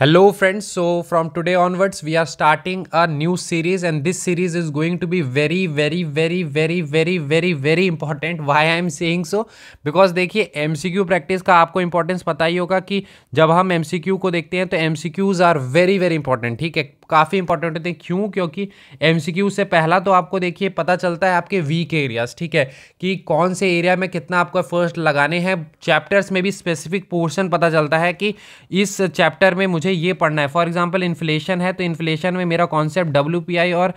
hello friends so from today onwards we are starting a new series and this series is going to be very very very very very very very important why I am saying so because देखिए MCQ practice का आपको importance पता ही होगा कि जब हम MCQ को देखते हैं तो MCQs are very very important ठीक है काफ़ी इंपॉर्टेंट होते हैं क्यों क्योंकि एम से पहला तो आपको देखिए पता चलता है आपके वीक एरियाज ठीक है कि कौन से एरिया में कितना आपको फर्स्ट लगाने हैं चैप्टर्स में भी स्पेसिफिक पोर्शन पता चलता है कि इस चैप्टर में मुझे मुझे ये पढ़ना है फॉर एग्जाम्पल इन्फ्लेशन है तो इन्फ्लेशन में मेरा कॉन्सेप्ट डब्ल्यू और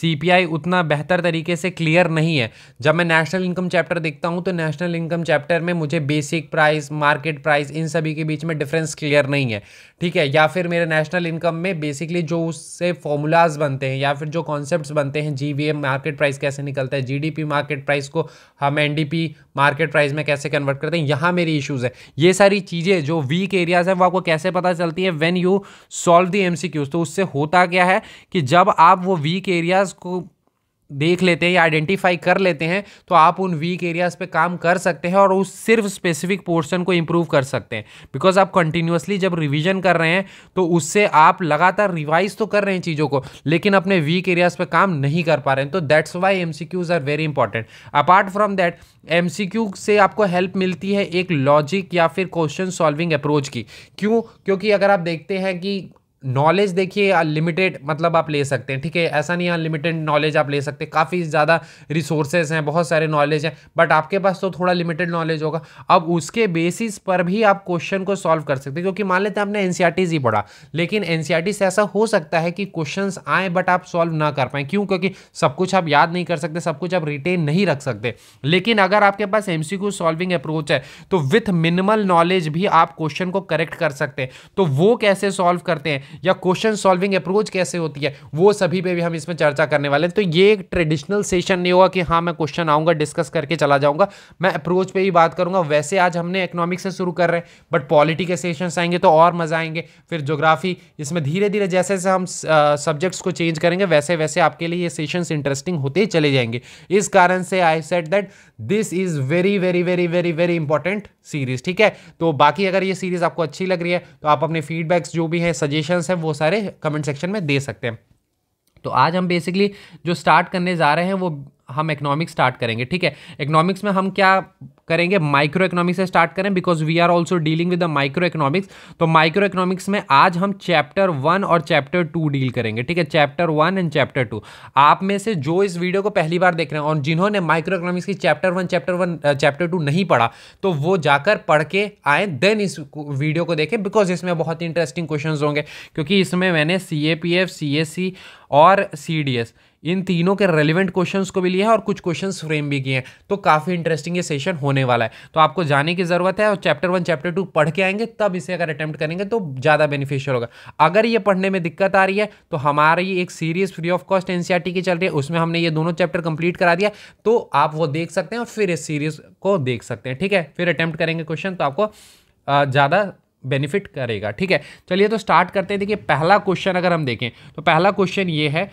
सीपीआई उतना बेहतर तरीके से क्लियर नहीं है जब मैं नेशनल इनकम चैप्टर देखता हूँ तो नेशनल इनकम चैप्टर में मुझे बेसिक प्राइस मार्केट प्राइस इन सभी के बीच में डिफरेंस क्लियर नहीं है ठीक है या फिर मेरे नेशनल इनकम में बेसिकली जो उससे फॉर्मूलाज बनते हैं या फिर जो कॉन्सेप्ट बनते हैं जी मार्केट प्राइस कैसे निकलता है जी मार्केट प्राइस को हम एन मार्केट प्राइस में कैसे कन्वर्ट करते हैं यहाँ मेरी इशूज़ है ये सारी चीज़ें जो वीक एरियाज है वो आपको कैसे पता चलती है when you solve them तो उससे होता क्या है कि जब आप वो वीक एरियाज एरियाज़ को देख लेते हैं या आइडेंटिफाई कर लेते हैं तो आप उन वीक एरियाज़ पे काम कर सकते हैं और उस सिर्फ स्पेसिफिक पोर्शन को इम्प्रूव कर सकते हैं बिकॉज आप कंटिन्यूसली जब रिवीजन कर रहे हैं तो उससे आप लगातार रिवाइज तो कर रहे हैं चीज़ों को लेकिन अपने वीक एरियाज़ पे काम नहीं कर पा रहे हैं तो that's why M are very important apart from that M से आपको हेल्प मिलती है एक लॉजिक या फिर क्वेश्चन सॉल्विंग अप्रोच की क्यों क्योंकि अगर आप देखते हैं कि नॉलेज देखिए अनलिमिटेड मतलब आप ले सकते हैं ठीक है ऐसा नहीं अनलिमिटेड नॉलेज आप ले सकते काफ़ी ज़्यादा रिसोर्सेज हैं बहुत सारे नॉलेज हैं बट आपके पास तो थोड़ा लिमिटेड नॉलेज होगा अब उसके बेसिस पर भी आप क्वेश्चन को सॉल्व कर सकते हैं क्योंकि मान लेते हैं आपने एन ही पढ़ा लेकिन एन से ऐसा हो सकता है कि क्वेश्चन आए बट आप सॉल्व ना कर पाएँ क्यों क्योंकि सब कुछ आप याद नहीं कर सकते सब कुछ आप रिटेन नहीं रख सकते लेकिन अगर आपके पास एम सॉल्विंग अप्रोच है तो विथ मिनिमल नॉलेज भी आप क्वेश्चन को करेक्ट कर सकते हैं तो वो कैसे सॉल्व करते हैं या क्वेश्चन सॉल्विंग अप्रोच कैसे होती है वो सभी पे भी हम इसमें चर्चा करने वाले हैं तो ये एक ट्रेडिशनल सेशन नहीं होगा कि हाँ मैं क्वेश्चन आऊँगा डिस्कस करके चला जाऊँगा मैं अप्रोच पर ही बात करूँगा वैसे आज हमने इकोनॉमिक्स से शुरू कर रहे हैं बट पॉलिटी के सेशन आएंगे तो और मज़ा आएंगे फिर जोग्राफी इसमें धीरे धीरे जैसे जैसे हम सब्जेक्ट्स को चेंज करेंगे वैसे वैसे आपके लिए ये सेशंस इंटरेस्टिंग होते चले जाएंगे इस कारण से I said that this is very very very very very important series ठीक है तो बाकी अगर ये सीरीज आपको अच्छी लग रही है तो आप अपने फीडबैक्स जो भी है सजेशन है वो सारे कमेंट सेक्शन में दे सकते हैं तो आज हम बेसिकली जो स्टार्ट करने जा रहे हैं वो हम इकोनॉमिक्स स्टार्ट करेंगे ठीक है इकोनॉमिक्स में हम क्या करेंगे माइक्रो इकोनॉमिक्स से स्टार्ट करें because we are also dealing with the microeconomics तो माइक्रो इकोनॉमिक्स में आज हम चैप्टर वन और चैप्टर टू डील करेंगे ठीक है chapter one and chapter two आप में से जो इस वीडियो को पहली बार देख रहे हैं और जिन्होंने माइक्रो इकोनॉमिक्स की chapter one chapter one chapter two नहीं पढ़ा तो वो जाकर पढ़ के आए देन इस वीडियो को देखें बिकॉज इसमें बहुत इंटरेस्टिंग क्वेश्चन होंगे क्योंकि इसमें मैंने C A P F C S C और सी डी एस इन तीनों के रेलिवेंट क्वेश्चंस को भी लिया है और कुछ क्वेश्चंस फ्रेम भी किए हैं तो काफ़ी इंटरेस्टिंग ये सेशन होने वाला है तो आपको जाने की ज़रूरत है और चैप्टर वन चैप्टर टू पढ़ के आएंगे तब इसे अगर अटैम्प्ट करेंगे तो ज़्यादा बेनिफिशियल होगा अगर ये पढ़ने में दिक्कत आ रही है तो हमारी एक सीरीज़ फ्री ऑफ कॉस्ट एन की चल रही है उसमें हमने ये दोनों चैप्टर कंप्लीट करा दिया तो आप वो देख सकते हैं और फिर इस सीरीज़ को देख सकते हैं ठीक है फिर अटैम्प्ट करेंगे क्वेश्चन तो आपको ज़्यादा बेनिफिट करेगा ठीक है चलिए तो स्टार्ट करते हैं देखिए पहला क्वेश्चन अगर हम देखें तो पहला क्वेश्चन ये है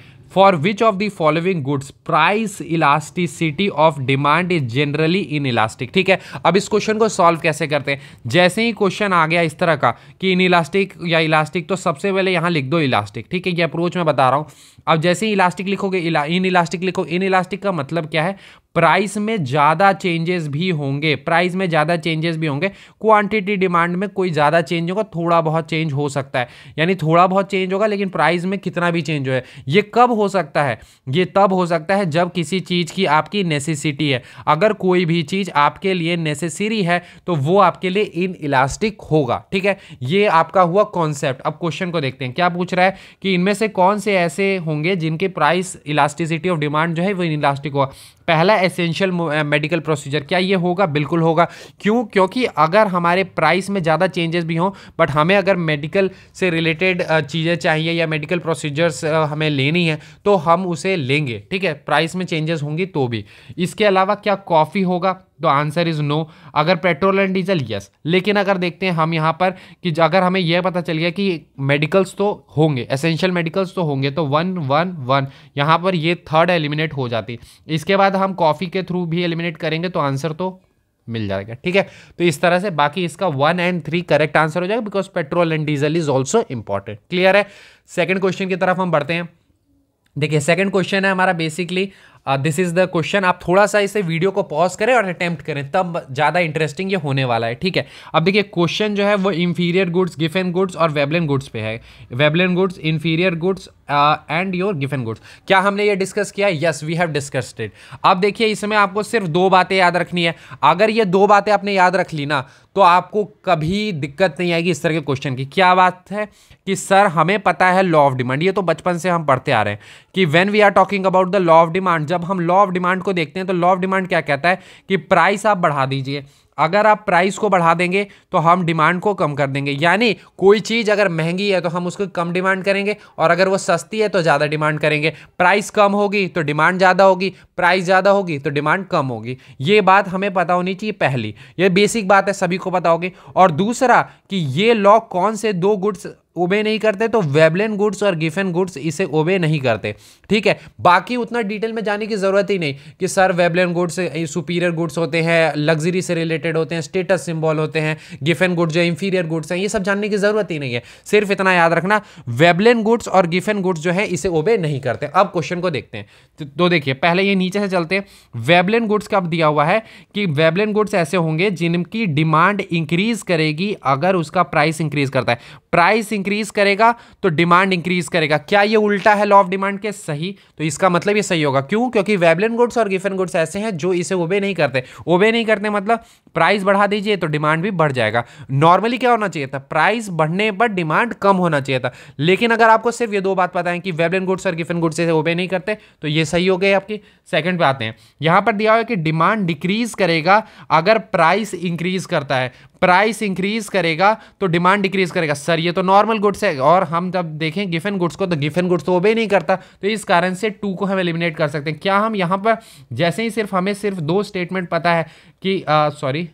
which of of following goods price elasticity of demand is generally inelastic ठीक है अब इस क्वेश्चन को सॉल्व कैसे करते हैं जैसे ही क्वेश्चन आ गया इस तरह का कि इन इलास्टिक या इलास्टिक तो सबसे पहले यहां लिख दो इलास्टिक ठीक है ये अप्रोच मैं बता रहा हूं अब जैसे ही इलास्टिक लिखोगे इन इलास्टिक लिखो इन इलास्टिक का मतलब क्या है प्राइस में ज़्यादा चेंजेस भी होंगे प्राइस में ज़्यादा चेंजेस भी होंगे क्वांटिटी डिमांड में कोई ज़्यादा चेंज होगा थोड़ा बहुत चेंज हो सकता है यानी थोड़ा बहुत चेंज होगा लेकिन प्राइस में कितना भी चेंज हो ये कब हो सकता है ये तब हो सकता है जब किसी चीज़ की आपकी नेसेसिटी है अगर कोई भी चीज़ आपके लिए नेसेसरी है तो वो आपके लिए इन इलास्टिक होगा ठीक है ये आपका हुआ कॉन्सेप्ट अब क्वेश्चन को देखते हैं क्या पूछ रहा है कि इनमें से कौन से ऐसे होंगे जिनके प्राइस इलास्टिसिटी ऑफ डिमांड जो है वो इन इलास्टिक होगा पहला एसेंशियल मेडिकल प्रोसीजर क्या ये होगा बिल्कुल होगा क्यों क्योंकि अगर हमारे प्राइस में ज़्यादा चेंजेस भी हों बट हमें अगर मेडिकल से रिलेटेड चीज़ें चाहिए या मेडिकल प्रोसीजर्स हमें लेनी है तो हम उसे लेंगे ठीक है प्राइस में चेंजेस होंगी तो भी इसके अलावा क्या कॉफ़ी होगा तो आंसर इज़ नो अगर पेट्रोल एंड डीजल यस लेकिन अगर देखते हैं हम यहाँ पर कि अगर हमें यह पता चल गया कि मेडिकल्स तो होंगे एसेंशियल मेडिकल्स तो होंगे तो वन वन वन यहाँ पर ये थर्ड एलिमिनेट हो जाती इसके बाद हम कॉफ़ी के थ्रू भी एलिमिनेट करेंगे तो आंसर तो मिल जाएगा ठीक है तो इस तरह से बाकी इसका one and three correct answer हो जाएगा because petrol and diesel is also important clear है सेकेंड क्वेश्चन की तरफ हम बढ़ते हैं देखिए सेकंड क्वेश्चन है हमारा basically this is the question आप थोड़ा सा इसे वीडियो को पॉज करें और अटेम्प्ट करें तब ज़्यादा इंटरेस्टिंग ये होने वाला है ठीक है अब देखिए क्वेश्चन जो है वो इन्फीरियर गुड्स गिफेन गुड्स और वेबलेन गुड्स पे है Veblen goods inferior goods and your Giffen goods क्या हमने ये डिस्कस किया है yes we have discussed it अब देखिए इसमें आपको सिर्फ दो बातें याद रखनी है अगर ये दो बातें आपने याद रख ली ना तो आपको कभी दिक्कत नहीं आएगी इस तरह के क्वेश्चन की क्या बात है कि सर हमें पता है लॉ ऑफ डिमांड ये तो बचपन से हम पढ़ते आ रहे हैं कि when we are talking about the law of demand जब हम लॉ ऑफ डिमांड को देखते हैं तो लॉ ऑफ डिमांड क्या कहता है कि प्राइस आप बढ़ा दीजिए अगर आप प्राइस को बढ़ा देंगे तो हम डिमांड को कम कर देंगे यानी कोई चीज़ अगर महंगी है तो हम उसको कम डिमांड करेंगे और अगर वो सस्ती है तो ज़्यादा डिमांड करेंगे प्राइस कम होगी तो डिमांड ज़्यादा होगी प्राइस ज़्यादा होगी तो डिमांड कम होगी ये बात हमें पता होनी चाहिए पहली ये बेसिक बात है सभी को पता होगी और दूसरा कि ये लॉ कौन से दो गुड्स ओबे नहीं करते तो वेबलेन गुड्स और गिफेन गुड्स इसे ओबे नहीं करते ठीक है बाकी उतना डिटेल में जाने की ज़रूरत ही नहीं कि sir Veblen goods superior goods होते हैं लग्जरी से रिलेटेड रिलेटेड होते हैं स्टेटस सिंबल होते हैं गिफेन गुड्स जो इंफीरियर गुड्स हैं ये सब जानने की जरूरत ही नहीं है सिर्फ इतना याद रखना वेबलेन गुड्स और गिफेन गुड्स जो है इसे ओबे नहीं करते अब क्वेश्चन को देखते हैं तो, तो देखिए पहले ये नीचे से चलते हैं वेबलेन गुड्स का अब दिया हुआ है कि वेबलेन गुड्स ऐसे होंगे जिनकी डिमांड इंक्रीज करेगी अगर उसका प्राइस इंक्रीज करता है प्राइस इंक्रीज करेगा तो डिमांड इंक्रीज करेगा क्या ये उल्टा है लॉ ऑफ डिमांड के सही तो इसका मतलब ये सही होगा क्यों क्योंकि वेबलेन गुड्स और गिफेन गुड्स ऐसे हैं जो इसे ओबे नहीं करते ओबे नहीं करते मतलब प्राइस बढ़ा दीजिए तो डिमांड भी बढ़ जाएगा नॉर्मली क्या होना चाहिए था प्राइस बढ़ने पर डिमांड कम होना चाहिए था लेकिन अगर आपको सिर्फ ये दो बात पता है कि वेब एंड गुड्स और गिफन गुड्स इसे ओबे नहीं करते तो ये सही हो गए आपकी सेकेंड बात है यहाँ पर दिया हुआ है कि डिमांड डिक्रीज करेगा अगर प्राइस इंक्रीज करता है प्राइस इंक्रीज करेगा तो डिमांड डिक्रीज करेगा सर ये तो नॉर्मल गुड्स है और हम जब देखें गिफेन गुड्स को तो गिफेन गुड्स तो ओबे नहीं करता तो इस कारण से टू को हम एलिमिनेट कर सकते हैं क्या हम यहाँ पर जैसे ही सिर्फ हमें सिर्फ दो स्टेटमेंट पता है कि सॉरी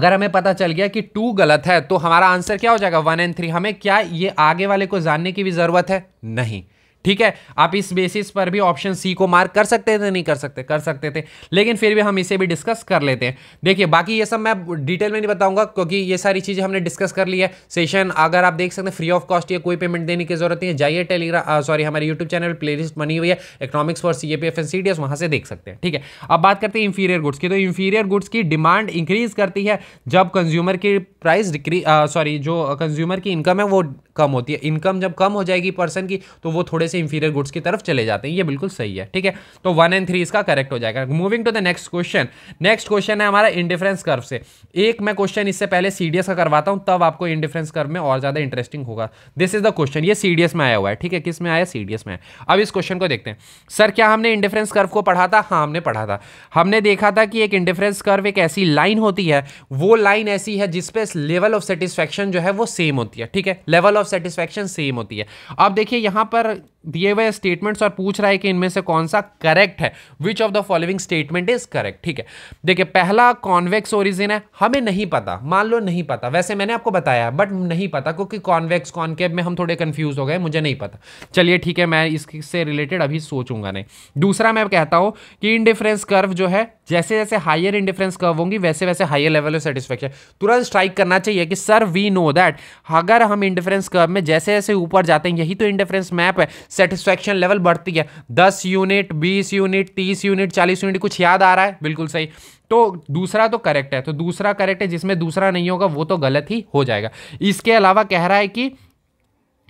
अगर हमें पता चल गया कि टू गलत है तो हमारा आंसर क्या हो जाएगा वन एंड थ्री हमें क्या ये आगे वाले को जानने की भी ज़रूरत है नहीं ठीक है आप इस बेसिस पर भी ऑप्शन सी को मार्क कर सकते थे नहीं कर सकते कर सकते थे लेकिन फिर भी हम इसे भी डिस्कस कर लेते हैं देखिए बाकी ये सब मैं डिटेल में नहीं बताऊंगा क्योंकि ये सारी चीज़ें हमने डिस्कस कर ली है सेशन अगर आप देख सकते हैं फ्री ऑफ कॉस्ट या कोई पेमेंट देने की जरूरत नहीं है जाइए टेलीग्राम सॉरी हमारे यूट्यूब चैनल प्ले बनी हुई है economics for C A P F C D S वहाँ से देख सकते हैं ठीक है अब बात करते हैं इंफीरियर गुड्स की तो इंफीरियर गुड्स की डिमांड इंक्रीज करती है जब कंज्यूमर की प्राइस डिक्री सॉरी जो कंज्यूमर की इनकम है वो कम होती है इनकम जब कम हो जाएगी पर्सन की तो वो थोड़े से इंफीरियर गुड्स की तरफ चले जाते हैं ये बिल्कुल सही है ठीक है तो वन एंड थ्री इसका करेक्ट हो जाएगा moving to the next question next question है हमारा इंडिफरेंस कर्व से एक मैं क्वेश्चन इससे पहले सीडीएस का करवाता हूँ तब आपको इंडिफरेंस कर्व में और ज़्यादा इंटरेस्टिंग होगा दिस इज द क्वेश्चन ये सीडीएस में आया हुआ है ठीक है किस में आया सीडीएस में अब इस क्वेश्चन को देखते हैं सर क्या हमने इंडिफरेंस कर्व को पढ़ा था हाँ हमने पढ़ा था हमने देखा था कि एक इंडिफरेंस कर्व एक ऐसी लाइन होती है वो लाइन ऐसी है जिसपे लेवल ऑफ सेटिस्फेक्शन जो है वो सेम होती है ठीक है लेवल ऑफ सेटिस्फेक्शन सेम होती है अब देखिए यहां पर दिए हुए स्टेटमेंट्स और पूछ रहा है कि इनमें से कौन सा करेक्ट है which of the following statement is correct ठीक है देखिए पहला कॉन्वेक्स ओरिजिन है हमें नहीं पता मान लो नहीं पता वैसे मैंने आपको बताया बट नहीं पता क्योंकि कॉन्वेक्स कॉन्केव में हम थोड़े कंफ्यूज हो गए मुझे नहीं पता चलिए ठीक है मैं इससे रिलेटेड अभी सोचूंगा नहीं दूसरा मैं कहता हूं कि इंडिफरेंस कर्व जो है जैसे जैसे हायर इंडिफरेंस कर्व होंगी वैसे वैसे हायर लेवल ऑफ सेटिस्फेक्शन तुरंत स्ट्राइक करना चाहिए कि सर वी नो दैट अगर हम इंडिफरेंस कर्व में जैसे जैसे ऊपर जाते हैं यही तो इंडिफरेंस मैप है सेटिस्फैक्शन लेवल बढ़ती है दस यूनिट बीस यूनिट तीस यूनिट चालीस यूनिट कुछ याद आ रहा है बिल्कुल सही तो दूसरा तो करेक्ट है तो दूसरा करेक्ट है जिसमें दूसरा नहीं होगा वो तो गलत ही हो जाएगा इसके अलावा कह रहा है कि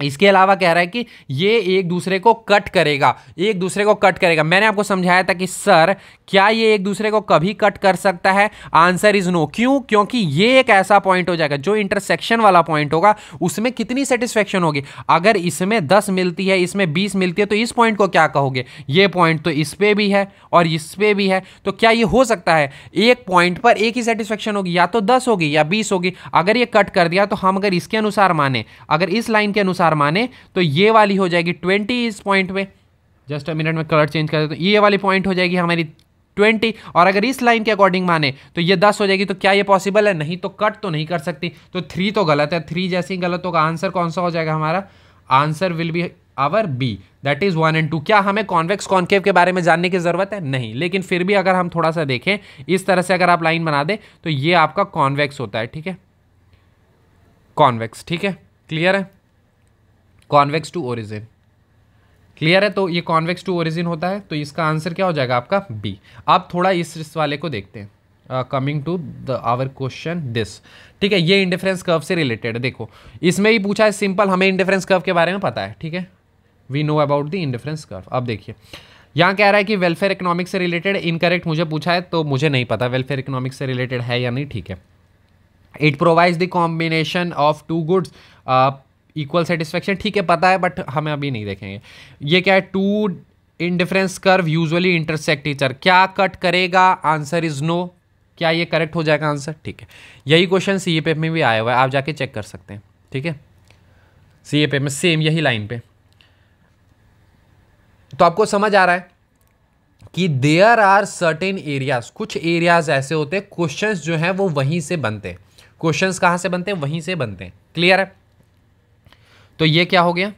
इसके अलावा कह रहा है कि ये एक दूसरे को कट करेगा एक दूसरे को कट करेगा मैंने आपको समझाया था कि सर क्या ये एक दूसरे को कभी कट कर सकता है आंसर इज नो क्यों क्योंकि ये एक ऐसा पॉइंट हो जाएगा जो इंटरसेक्शन वाला पॉइंट होगा उसमें कितनी सेटिस्फेक्शन होगी अगर इसमें दस मिलती है इसमें बीस मिलती है तो इस पॉइंट को क्या कहोगे ये पॉइंट तो इस पर भी है और इस पर भी है तो क्या ये हो सकता है एक पॉइंट पर एक ही सेटिस्फेक्शन होगी या तो दस होगी या बीस होगी अगर ये कट कर दिया तो हम अगर इसके अनुसार माने अगर इस लाइन के अनुसार अनुसार माने तो ये वाली हो जाएगी ट्वेंटी इस पॉइंट में जस्ट अ मिनट में कलर चेंज कर देते तो ये वाली पॉइंट हो जाएगी हमारी ट्वेंटी और अगर इस लाइन के अकॉर्डिंग माने तो ये दस हो जाएगी तो क्या ये पॉसिबल है नहीं तो कट तो नहीं कर सकती तो थ्री तो गलत है थ्री जैसे ही गलत होगा आंसर कौन सा हो जाएगा हमारा answer will be our B that is one and two क्या हमें कॉन्वेक्स कॉन्केव के बारे में जानने की ज़रूरत है नहीं लेकिन फिर भी अगर हम थोड़ा सा देखें इस तरह से अगर आप लाइन बना दें तो ये आपका कॉन्वेक्स होता है ठीक है कॉन्वेक्स ठीक है क्लियर है कॉन्वेक्स टू ओरिजिन क्लियर है तो ये कॉन्वेक्स टू ओरिजिन होता है तो इसका आंसर क्या हो जाएगा आपका बी आप थोड़ा इस, इस वाले को देखते हैं coming to the our question this ठीक है ये इंडिफरेंस कर्व से रिलेटेड है देखो इसमें ही पूछा है सिंपल हमें इंडिफरेंस कर्व के बारे में पता है ठीक है we know about the indifference curve अब देखिए यहाँ कह रहा है कि वेलफेयर इकोनॉमिक से रिलेटेड इनकरेक्ट मुझे पूछा है तो मुझे नहीं पता वेलफेयर इकोनॉमिक से रिलेटेड है या नहीं ठीक है it provides the combination of two goods equal satisfaction ठीक है पता है बट हमें अभी नहीं देखेंगे ये क्या है two indifference curve usually intersect teacher क्या कट करेगा आंसर इज नो क्या ये करेक्ट हो जाएगा आंसर ठीक है यही क्वेश्चन सी ए में भी आया हुआ है आप जाके चेक कर सकते हैं ठीक है सी ए में सेम यही लाइन पे तो आपको समझ आ रहा है कि देयर आर सर्टेन एरियाज कुछ एरियाज ऐसे होते हैं क्वेश्चन जो हैं वो वहीं से बनते हैं क्वेश्चन कहाँ से बनते हैं वहीं से बनते हैं क्लियर है तो ये क्या हो गया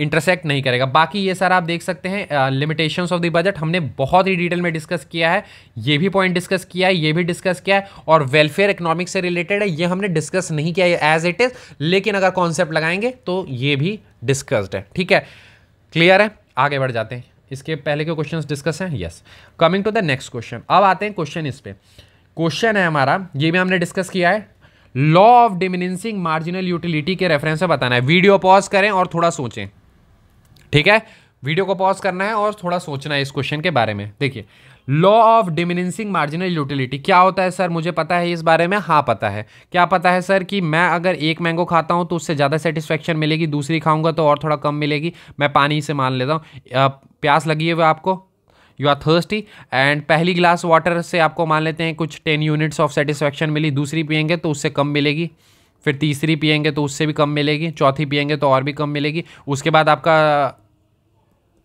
इंटरसेक्ट नहीं करेगा बाकी ये सर आप देख सकते हैं लिमिटेशंस ऑफ द बजट हमने बहुत ही डिटेल में डिस्कस किया है ये भी पॉइंट डिस्कस किया है ये भी डिस्कस किया है और वेलफेयर इकोनॉमिक से रिलेटेड है ये हमने डिस्कस नहीं किया है एज इट इज़ लेकिन अगर कॉन्सेप्ट लगाएंगे तो ये भी डिस्कस्ड है ठीक है क्लियर है आगे बढ़ जाते हैं इसके पहले के क्वेश्चन डिस्कस हैं yes coming to the next question अब आते हैं क्वेश्चन इस पर क्वेश्चन है हमारा ये भी हमने डिस्कस किया है law of diminishing marginal utility के रेफरेंस में बताना है वीडियो पॉज करें और थोड़ा सोचें ठीक है वीडियो को पॉज करना है और थोड़ा सोचना है इस क्वेश्चन के बारे में देखिए law of diminishing marginal utility क्या होता है सर मुझे पता है इस बारे में हाँ पता है क्या पता है सर कि मैं अगर एक मैंगो खाता हूँ तो उससे ज़्यादा सेटिस्फेक्शन मिलेगी दूसरी खाऊंगा तो और थोड़ा कम मिलेगी मैं पानी से मान लेता हूँ प्यास लगी है वह आपको यू आर थर्स्टी एंड पहली ग्लास वाटर से आपको मान लेते हैं कुछ टेन यूनिट्स ऑफ सेटिस्फेक्शन मिली दूसरी पियेंगे तो उससे कम मिलेगी फिर तीसरी पियेंगे तो उससे भी कम मिलेगी चौथी पियेंगे तो और भी कम मिलेगी उसके बाद आपका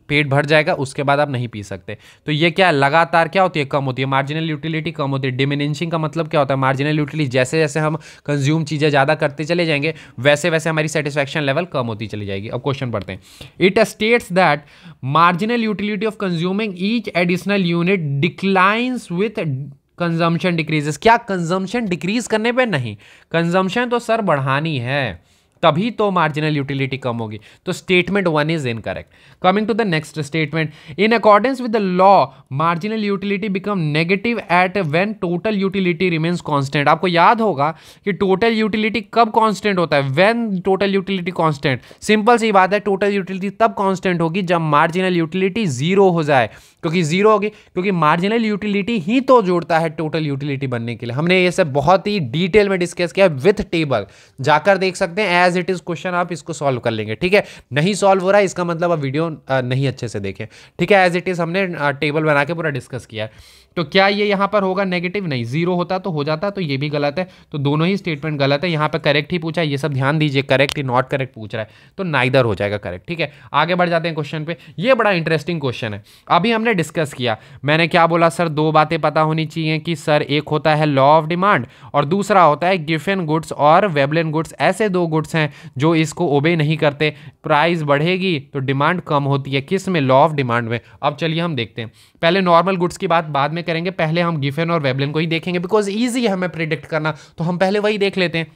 पेट भर जाएगा उसके बाद आप नहीं पी सकते तो ये क्या लगातार क्या होती है कम होती है मार्जिनल यूटिलिटी कम होती है डिमिनेंशिंग का मतलब क्या होता है मार्जिनल यूटिलिटी जैसे जैसे हम कंज्यूम चीज़ें ज़्यादा करते चले जाएंगे वैसे वैसे हमारी सेटिस्फैक्शन लेवल कम होती चली जाएगी अब क्वेश्चन पढ़ते हैं it states that marginal utility of consuming each additional unit declines with consumption decreases क्या कंजम्पशन डिक्रीज करने पर नहीं कंजम्पशन तो सर बढ़ानी है तभी तो मार्जिनल यूटिलिटी कम होगी तो statement one is incorrect coming to the next statement in accordance with the law marginal utility become negative at when total utility remains constant आपको याद होगा कि टोटल यूटिलिटी कब कांस्टेंट होता है when total utility constant simple सी बात है टोटल यूटिलिटी तब कांस्टेंट होगी जब मार्जिनल यूटिलिटी जीरो हो जाए क्योंकि जीरो होगी क्योंकि मार्जिनल यूटिलिटी ही तो जोड़ता है टोटल यूटिलिटी बनने के लिए हमने ये सब बहुत ही डिटेल में डिस्कस किया विथ टेबल जाकर देख सकते हैं एज इट इज क्वेश्चन आप इसको सॉल्व कर लेंगे ठीक है नहीं सॉल्व हो रहा है इसका मतलब आप वीडियो नहीं अच्छे से देखें ठीक है एज इट इज हमने टेबल बना के पूरा डिस्कस किया है तो क्या ये यहाँ पर होगा नेगेटिव नहीं जीरो होता तो हो जाता तो ये भी गलत है तो दोनों ही स्टेटमेंट गलत है यहाँ पर करेक्ट ही पूछा ये सब ध्यान दीजिए करेक्ट ही नॉट करेक्ट पूछ रहा है तो नाइदर हो जाएगा करेक्ट ठीक है आगे बढ़ जाते हैं क्वेश्चन पे ये बड़ा इंटरेस्टिंग क्वेश्चन है अभी हमने हमने डिस्कस किया मैंने क्या बोला सर दो बातें पता होनी चाहिए कि सर एक होता है लॉ ऑफ डिमांड और दूसरा होता है गिफेन गुड्स और वेबलेन गुड्स ऐसे दो गुड्स हैं जो इसको ओबे नहीं करते प्राइस बढ़ेगी तो डिमांड कम होती है किस में लॉ ऑफ डिमांड में अब चलिए हम देखते हैं पहले नॉर्मल गुड्स की बात बाद में करेंगे पहले हम गिफेन और वेबलेन को ही देखेंगे बिकॉज ईजी है हमें प्रिडिक्ट करना तो हम पहले वही देख लेते हैं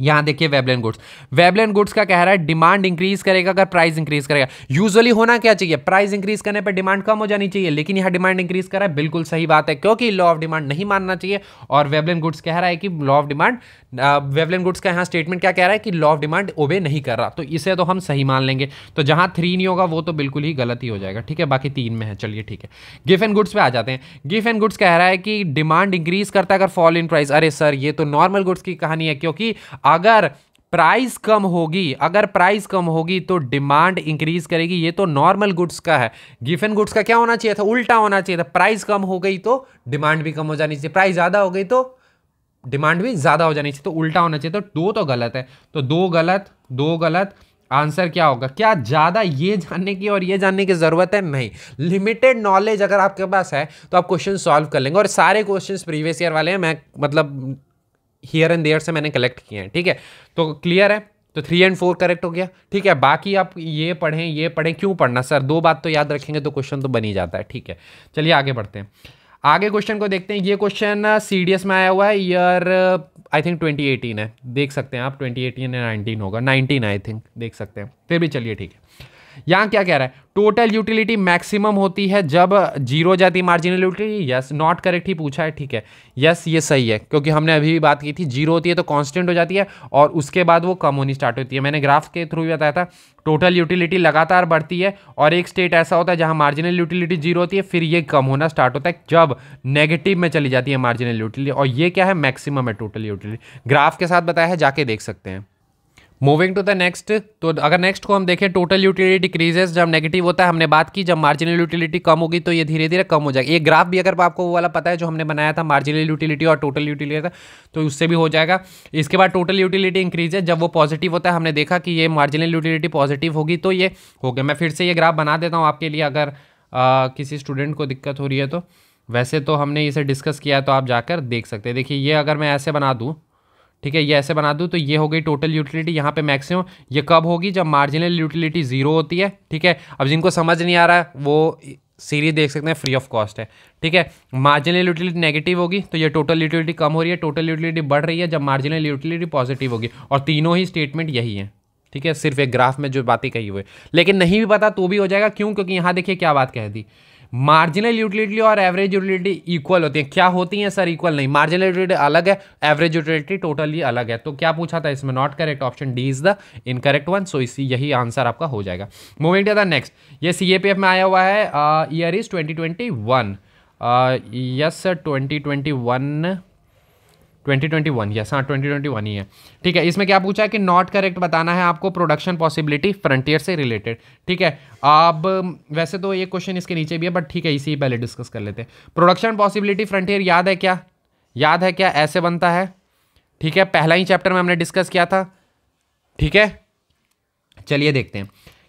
यहां देखिए वेबलैन गुड्स वेबलैन गुड्स का कह रहा है डिमांड इंक्रीज करेगा अगर प्राइस इंक्रीज करेगा यूजुअली होना क्या चाहिए प्राइस इंक्रीज करने पर डिमांड कम हो जानी चाहिए लेकिन यहां डिमांड इंक्रीज कर रहा है बिल्कुल सही बात है क्योंकि लॉ ऑफ डिमांड नहीं मानना चाहिए और वेबलैन गुड्स कह रहा है कि law of demand Veblen goods का यहां स्टेटमेंट क्या कह रहा है कि लॉ ऑफ डिमांड ओबे नहीं कर रहा तो इसे तो हम सही मान लेंगे तो जहां थ्री नहीं होगा वो तो बिल्कुल ही गलत ही हो जाएगा ठीक है बाकी तीन में है चलिए ठीक है गिफ एंड गुड्स पर आ जाते हैं गिफ एंड गुड्स कह रहा है कि डिमांड इंक्रीज करता है अगर फॉल इन प्राइस अरे सर ये तो नॉर्मल गुड्स की कहानी है क्योंकि अगर प्राइस कम होगी अगर प्राइस कम होगी तो डिमांड इंक्रीज करेगी ये तो नॉर्मल गुड्स का है गिफन गुड्स का क्या होना चाहिए था उल्टा होना चाहिए था प्राइस कम हो गई तो डिमांड भी कम हो जानी चाहिए प्राइस ज़्यादा हो गई तो डिमांड भी ज़्यादा हो जानी चाहिए तो उल्टा होना चाहिए तो दो तो गलत है तो दो गलत दो गलत आंसर क्या होगा क्या ज़्यादा ये जानने की और ये जानने की ज़रूरत है नहीं लिमिटेड नॉलेज अगर आपके पास है तो आप क्वेश्चन सॉल्व कर लेंगे और सारे क्वेश्चन प्रीवियस ईयर वाले हैं मैं मतलब हियर एंड देयर से मैंने कलेक्ट किए हैं ठीक है तो क्लियर है तो थ्री एंड फोर करेक्ट हो गया ठीक है बाकी आप ये पढ़ें ये पढ़ें क्यों पढ़ना सर दो बात तो याद रखेंगे तो क्वेश्चन तो बन ही जाता है ठीक है चलिए आगे बढ़ते हैं आगे क्वेश्चन को देखते हैं ये क्वेश्चन सी डी एस में आया हुआ है ईयर आई थिंक 2018 है देख सकते हैं आप 2018 या नाइनटीन होगा 19 आई थिंक देख सकते हैं फिर भी चलिए ठीक है यहाँ क्या कह रहा है टोटल यूटिलिटी मैक्सिमम होती है जब जीरो जाती marginal utility yes not correct ही पूछा है ठीक है यस ये सही है क्योंकि हमने अभी भी बात की थी जीरो होती है तो कांस्टेंट हो जाती है और उसके बाद वो कम होनी स्टार्ट होती है मैंने ग्राफ के थ्रू भी बताया था टोटल यूटिलिटी लगातार बढ़ती है और एक स्टेट ऐसा होता है जहाँ मार्जिनल यूटिलिटी जीरो होती है फिर ये कम होना स्टार्ट होता है जब नेगेटिव में चली जाती है मार्जिनल यूटिलिटी और ये क्या है मैक्सिमम है टोटल यूटिलिटी ग्राफ के साथ बताया है जाके देख सकते हैं मूविंग टू द नेक्स्ट तो अगर नेक्स्ट को हम देखें टोटल यूटिलिटी डिक्रीजेस जब नेगेटिव होता है हमने बात की जब मार्जिनल यूटिलिटी कम होगी तो ये धीरे धीरे कम हो जाएगा ये ग्राफ भी अगर आपको वो वाला पता है जो हमने बनाया था मार्जिनल यूटिलिटी और टोटल यूटिलिटी तो उससे भी हो जाएगा इसके बाद टोटल यूटिलिटी इंक्रीज है जब वो पॉजिटिव होता है हमने देखा कि ये मार्जिनल यूटिलिटी पॉजिटिव होगी तो ये हो गया मैं फिर से ये ग्राफ बना देता हूँ आपके लिए अगर आ, किसी स्टूडेंट को दिक्कत हो रही है तो वैसे तो हमने इसे डिस्कस किया है तो आप जाकर देख सकते हैं देखिए ये अगर मैं ऐसे बना दूँ ठीक है ये ऐसे बना दूँ तो ये हो गई टोटल यूटिलिटी यहाँ पे मैक्सिमम ये कब होगी जब मार्जिनल यूटिलिटी जीरो होती है ठीक है अब जिनको समझ नहीं आ रहा है वो सीरीज देख सकते हैं फ्री ऑफ कॉस्ट है ठीक है मार्जिनल यूटिलिटी नेगेटिव होगी तो ये टोटल यूटिलिटी कम हो रही है टोटल यूटिलिटी बढ़ रही है जब मार्जिनल यूटिलिटी पॉजिटिव होगी और तीनों ही स्टेटमेंट यही है ठीक है सिर्फ एक ग्राफ में जो बातें कही हुई लेकिन नहीं भी पता तो भी हो जाएगा क्यों क्योंकि यहाँ देखिए क्या बात कह दी मार्जिनल यूटिलिटी और एवरेज यूटिलिटी इक्वल होती है क्या होती है सर इक्वल नहीं मार्जिनल यूटिलिटी अलग है एवरेज यूटिलिटी टोटली अलग है तो क्या पूछा था इसमें not correct option D is the incorrect one so इसी यही आंसर आपका हो जाएगा मूविंग टू द नेक्स्ट ये सी में आया हुआ है year is twenty twenty one yes sir twenty twenty one 2021 yes हाँ 2021 ही है ठीक है इसमें क्या पूछा है कि नॉट करेक्ट बताना है आपको प्रोडक्शन पॉसिबिलिटी फ्रंटियर से रिलेटेड ठीक है अब वैसे तो ये क्वेश्चन इसके नीचे भी है बट ठीक है इसी पहले डिस्कस कर लेते हैं प्रोडक्शन पॉसिबिलिटी फ्रंटियर याद है क्या याद है क्या ऐसे बनता है ठीक है पहला ही चैप्टर में हमने डिस्कस किया था ठीक है चलिए देखते हैं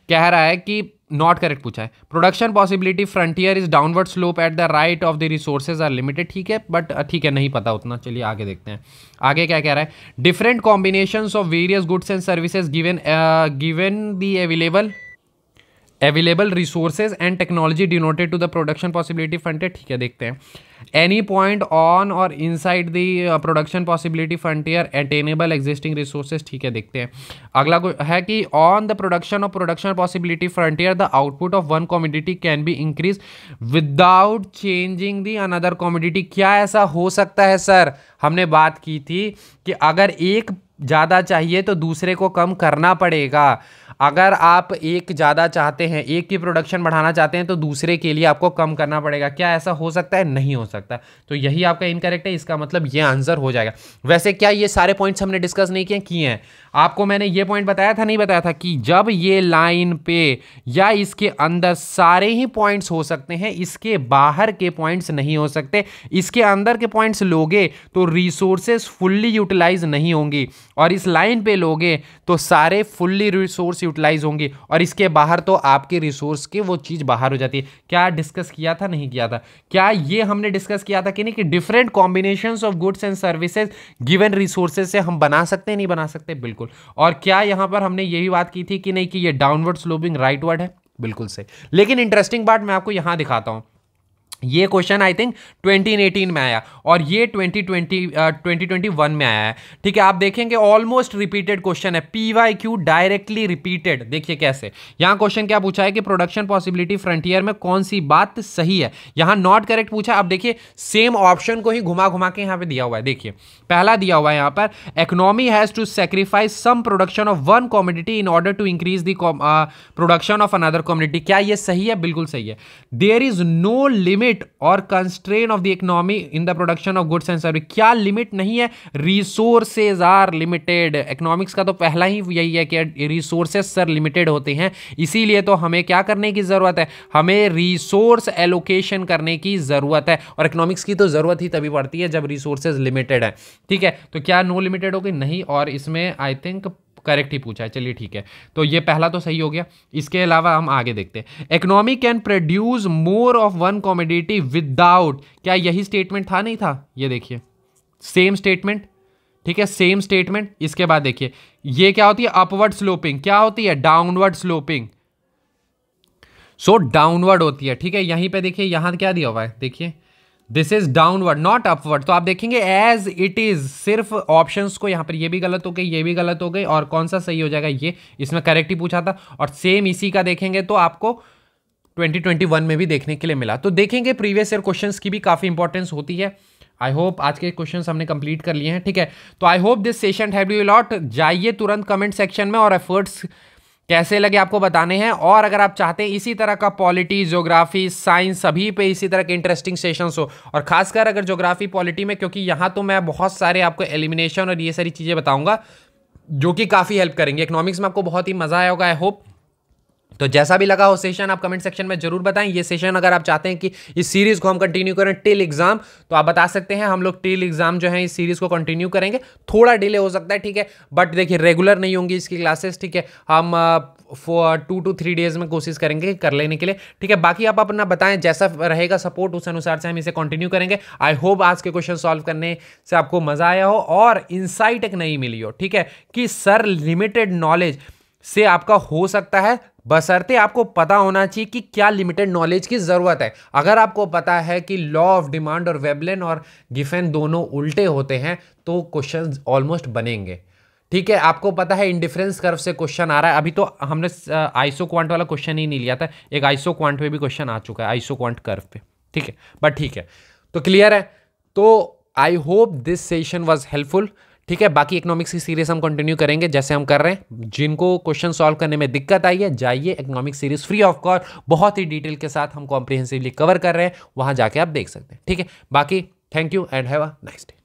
कह रहा है कि नॉट करेक्ट पूछा है production possibility frontier is downward slope at the right of the resources are limited ठीक है बट ठीक है नहीं पता उतना चलिए आगे देखते हैं आगे क्या कह रहा है different combination of various goods and services given given the available available resources and technology denoted to the production possibility frontier ठीक है देखते हैं any point on or inside the production possibility frontier attainable existing resources ठीक है देखते हैं अगला है कि on the production of production possibility frontier the output of one commodity can be increased without changing the another commodity क्या ऐसा हो सकता है सर हमने बात की थी कि अगर एक ज़्यादा चाहिए तो दूसरे को कम करना पड़ेगा अगर आप एक ज़्यादा चाहते हैं एक की प्रोडक्शन बढ़ाना चाहते हैं तो दूसरे के लिए आपको कम करना पड़ेगा क्या ऐसा हो सकता है नहीं हो सकता तो यही आपका इनकरेक्ट है इसका मतलब ये आंसर हो जाएगा वैसे क्या ये सारे पॉइंट्स हमने डिस्कस नहीं किए किए हैं आपको मैंने ये पॉइंट बताया था नहीं बताया था कि जब ये लाइन पे या इसके अंदर सारे ही पॉइंट्स हो सकते हैं इसके बाहर के पॉइंट्स नहीं हो सकते इसके अंदर के पॉइंट्स लोगे तो रिसोर्सेज फुल्ली यूटिलाइज नहीं होंगी और इस लाइन पे लोगे तो सारे फुल्ली रिसोर्स यूटिलाइज होंगी और इसके बाहर तो आपके रिसोर्स के वो चीज़ बाहर हो जाती है क्या डिस्कस किया था नहीं किया था क्या ये हमने डिस्कस किया था कि नहीं कि different combination of goods and services given resources से हम बना सकते हैं नहीं बना सकते बिल्कुल और क्या यहाँ पर हमने यही बात की थी कि नहीं कि ये डाउनवर्ड स्लोपिंग राइट वर्ड है बिल्कुल सही लेकिन इंटरेस्टिंग बात मैं आपको यहाँ दिखाता हूँ ये क्वेश्चन आई थिंक 2018 में आया और ये 2020 uh, 2021 में आया है ठीक है आप देखेंगे ऑलमोस्ट रिपीटेड क्वेश्चन है P Y Q directly repeated देखिए कैसे यहाँ क्वेश्चन क्या पूछा है कि प्रोडक्शन पॉसिबिलिटी फ्रंटियर में कौन सी बात सही है यहाँ नॉट करेक्ट पूछा आप देखिए सेम ऑप्शन को ही घुमा घुमा के यहाँ पे दिया हुआ है देखिए पहला दिया हुआ है यहाँ पर economy has to sacrifice some production of one commodity in order to increase the production of another commodity क्या ये सही है बिल्कुल सही है there is no limit limit और constraint of the economy in the production of goods and service क्या limit नहीं है रिसोर्सेज आर लिमिटेड इकोनॉमिक्स का तो पहला ही यही है कि रिसोर्सेज सर लिमिटेड होते हैं इसीलिए तो हमें क्या करने की ज़रूरत है हमें रिसोर्स एलोकेशन करने की ज़रूरत है और इकोनॉमिक्स की तो ज़रूरत ही तभी पड़ती है जब रिसोर्सेज लिमिटेड है ठीक है तो क्या नो लिमिटेड होगी नहीं और इसमें आई थिंक करेक्ट ही पूछा है चलिए ठीक है तो ये पहला तो सही हो गया इसके अलावा हम आगे देखते हैं economy can produce more of one commodity without क्या यही स्टेटमेंट था नहीं था ये देखिए सेम स्टेटमेंट ठीक है सेम स्टेटमेंट इसके बाद देखिए ये क्या होती है अपवर्ड स्लोपिंग क्या होती है डाउनवर्ड स्लोपिंग सो डाउनवर्ड होती है ठीक है यहीं पे देखिए यहां क्या दिया हुआ है देखिए this is downward not upward तो आप देखेंगे एज इट इज सिर्फ ऑप्शन को यहाँ पर ये भी गलत हो गई ये भी गलत हो गई और कौन सा सही हो जाएगा ये इसमें करेक्ट ही पूछा था और सेम इसी का देखेंगे तो आपको 2021 में भी देखने के लिए मिला तो देखेंगे प्रीवियस ईयर क्वेश्चंस की भी काफ़ी इंपॉर्टेंस होती है आई होप आज के क्वेश्चन हमने कंप्लीट कर लिए हैं ठीक है तो I hope this session have you lot जाइए तुरंत कमेंट सेक्शन में और एफर्ट्स कैसे लगे आपको बताने हैं और अगर आप चाहते हैं इसी तरह का पॉलिटी ज्योग्राफी साइंस सभी पे इसी तरह के इंटरेस्टिंग सेशंस हो और खासकर अगर ज्योग्राफी पॉलिटी में क्योंकि यहाँ तो मैं बहुत सारे आपको एलिमिनेशन और ये सारी चीज़ें बताऊँगा जो कि काफ़ी हेल्प करेंगे इकोनॉमिक्स में आपको बहुत ही मज़ा आया होगा आई होप तो जैसा भी लगा हो सेशन आप कमेंट सेक्शन में जरूर बताएं ये सेशन अगर आप चाहते हैं कि इस सीरीज को हम कंटिन्यू करें टिल एग्जाम तो आप बता सकते हैं हम लोग टिल एग्जाम जो है इस सीरीज को कंटिन्यू करेंगे थोड़ा डिले हो सकता है ठीक है बट देखिए रेगुलर नहीं होंगी इसकी क्लासेस ठीक है हम टू टू थ्री डेज में कोशिश करेंगे कर लेने के लिए ठीक है बाकी आप अपना बताएं जैसा रहेगा सपोर्ट उस अनुसार से हम इसे कंटिन्यू करेंगे आई होप आज के क्वेश्चन सॉल्व करने से आपको मजा आया हो और इंसाइट एक नहीं मिली हो ठीक है कि सर लिमिटेड नॉलेज से आपका हो सकता है बसरते आपको पता होना चाहिए कि क्या लिमिटेड नॉलेज की ज़रूरत है अगर आपको पता है कि लॉ ऑफ डिमांड और वेबलेन और गिफेन दोनों उल्टे होते हैं तो क्वेश्चन ऑलमोस्ट बनेंगे ठीक है आपको पता है इंडिफरेंस कर्व से क्वेश्चन आ रहा है अभी तो हमने आइसो क्वांट वाला क्वेश्चन ही नहीं लिया था एक आइसो क्वांट पे भी क्वेश्चन आ चुका है आइसो क्वांट कर्व पे ठीक है बट ठीक है तो क्लियर है तो I hope this session was helpful ठीक है बाकी इकोनॉमिक्स की सीरीज हम कंटिन्यू करेंगे जैसे हम कर रहे हैं जिनको क्वेश्चन सॉल्व करने में दिक्कत आई है जाइए economic series free of cost बहुत ही डिटेल के साथ हम कॉम्प्रिहेंसिवली कवर कर रहे हैं वहाँ जाके आप देख सकते हैं ठीक है बाकी thank you and have a nice day